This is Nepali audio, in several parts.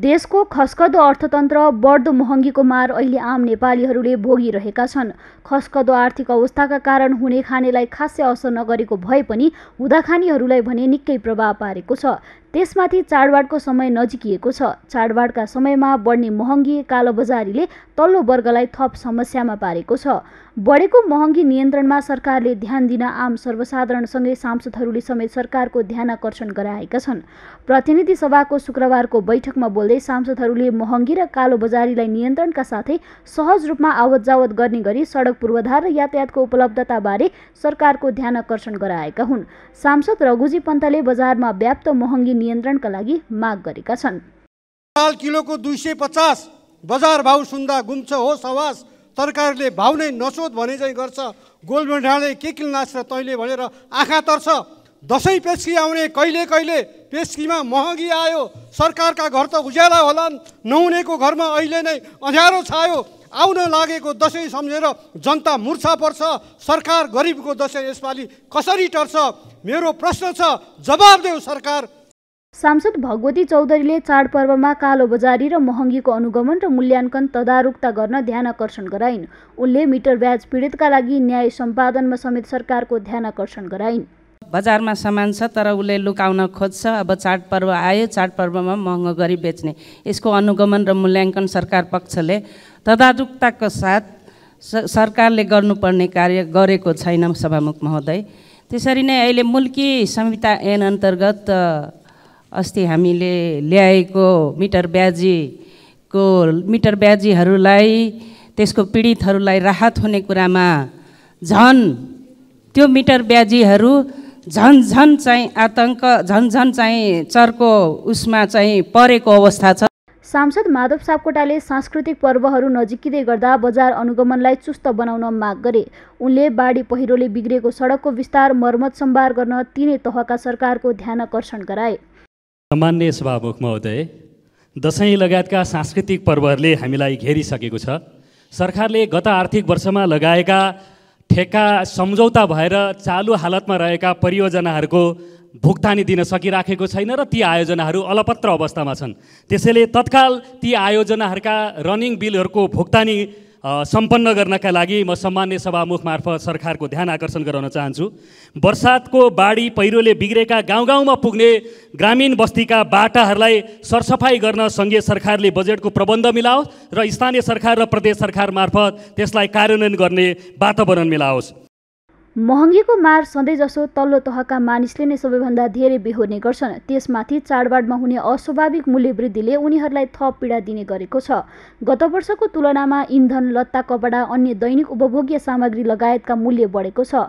देशको खस्कदो अर्थतन्त्र बढ्दो महँगीको मार अहिले आम नेपालीहरूले भोगिरहेका छन् खस्कदो आर्थिक अवस्थाका कारण हुने खानेलाई खासै असर नगरेको भए पनि हुँदाखानीहरूलाई भने निकै प्रभाव पारेको छ त्यसमाथि चाडबाडको समय नजिकिएको छ चाडबाडका समयमा बढ्ने महँगी कालोबजारीले तल्लो वर्गलाई थप समस्यामा पारेको छ बढेको महँगी नियन्त्रणमा सरकारले ध्यान दिन आम सर्वसाधारणसँगै सांसदहरूले समेत सरकारको ध्यान आकर्षण गराएका छन् प्रतिनिधि सभाको शुक्रबारको बैठकमा बोल बोल्दै सांसदहरूले महँगी र कालो बजारीलाई नियन्त्रणका साथै सहज रूपमा आवत जावत गर्ने गरी सडक पूर्वाधार र यातायातको उपलब्धताबारे सरकारको ध्यान आकर्षण गराएका हुन् सांसद रघुजी पन्तले बजारमा व्याप्त महँगी नियन्त्रणका लागि माग गरेका छन् किलोको दुई सय पचास बजार भाउ सुन्दा गुम्छ हो सवास सरकारले भाउ नै नसोध भने चाहिँ गर्छ गोलभेडाले के किन नाच्छ तैँले भनेर आँखा तर्छ दसैँ पेस्की आउने कहिले कहिले पेस्कीमा महँगी आयो सरकारका घर त उज्याला होलान् नहुनेको घरमा अहिले नै अँध्यारो छायो आउन लागेको दसैँ सम्झेर जनता मुर्छा पर्छ सरकार गरिबको दसैँ यसपालि कसरी टर्छ मेरो प्रश्न छ जवाब देऊ सरकार सांसद भगवती चौधरीले चाडपर्वमा कालो बजारी र महँगीको अनुगमन र मूल्याङ्कन तदारुकता गर्न ध्यान आकर्षण गराइन् उनले मिटर ब्याज पीडितका लागि न्याय सम्पादनमा समेत सरकारको ध्यान आकर्षण गराइन् बजारमा सामान छ तर उसले लुकाउन खोज्छ अब चाडपर्व आयो चाडपर्वमा महँगो गरी बेच्ने यसको अनुगमन र मूल्याङ्कन सरकार पक्षले तदारुकताको साथ सरकारले गर्नुपर्ने कार्य गरेको छैन सभामुख महोदय त्यसरी नै अहिले मुल्की संहिता ऐन अन्तर्गत अस्ति हामीले ल्याएको मिटर ब्याजीको मिटर ब्याजीहरूलाई त्यसको पीडितहरूलाई राहत हुने कुरामा झन् त्यो मिटर ब्याजीहरू झन् झन् चाहिँ आतङ्क झन् झन् चाहिँ चर्को उसमा चाहिँ परेको अवस्था छ सांसद माधव सापकोटाले सांस्कृतिक पर्वहरू नजिकिँदै गर्दा बजार अनुगमनलाई चुस्त बनाउन माग गरे उनले बाढी पहिरोले बिग्रेको सडकको विस्तार मर्मत सम्भार गर्न तिनै तहका सरकारको ध्यान आकर्षण गराए सामान्य सभामुख महोदय दसैँ लगायतका सांस्कृतिक पर्वहरूले हामीलाई घेरिसकेको छ सरकारले गत आर्थिक वर्षमा लगाएका ठेका सम्झौता भएर चालु हालतमा रहेका परियोजनाहरूको भुक्तानी दिन सकिराखेको छैन र ती आयोजनाहरू अलपत्र अवस्थामा छन् त्यसैले तत्काल ती आयोजनाहरूका रनिङ बिलहरूको भुक्तानी सम्पन्न गर्नका लागि म सामान्य सभामुख मार्फत सरकारको ध्यान आकर्षण गराउन चाहन्छु वर्षातको बाढी पहिरोले बिग्रेका गाउँ गाउँमा पुग्ने ग्रामीण बस्तीका बाटाहरूलाई सरसफाइ गर्न सङ्घीय सरकारले बजेटको प्रबन्ध मिलाओस् र स्थानीय सरकार र प्रदेश सरकार मार्फत त्यसलाई कार्यान्वयन गर्ने वातावरण मिलाओस् महँगीको मार सधैँ जसो तल्लो तहका मानिसले नै सबैभन्दा धेरै बेहोर्ने गर्छन् त्यसमाथि चाडबाडमा हुने अस्वाभाविक मूल्य वृद्धिले उनीहरूलाई थप पीडा दिने गरेको छ गत वर्षको तुलनामा इन्धन लत्ता कपडा अन्य दैनिक उपभोग्य सामग्री लगायतका मूल्य बढेको छ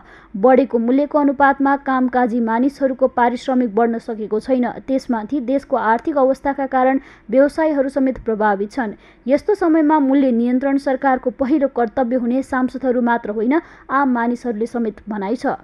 बढेको मूल्यको अनुपातमा कामकाजी मानिसहरूको पारिश्रमिक बढ्न सकेको छैन त्यसमाथि देशको आर्थिक अवस्थाका कारण व्यवसायहरू समेत प्रभावित छन् यस्तो समयमा मूल्य नियन्त्रण सरकारको पहिलो कर्तव्य हुने सांसदहरू मात्र होइन आम मानिसहरूले समेत भनाइ छ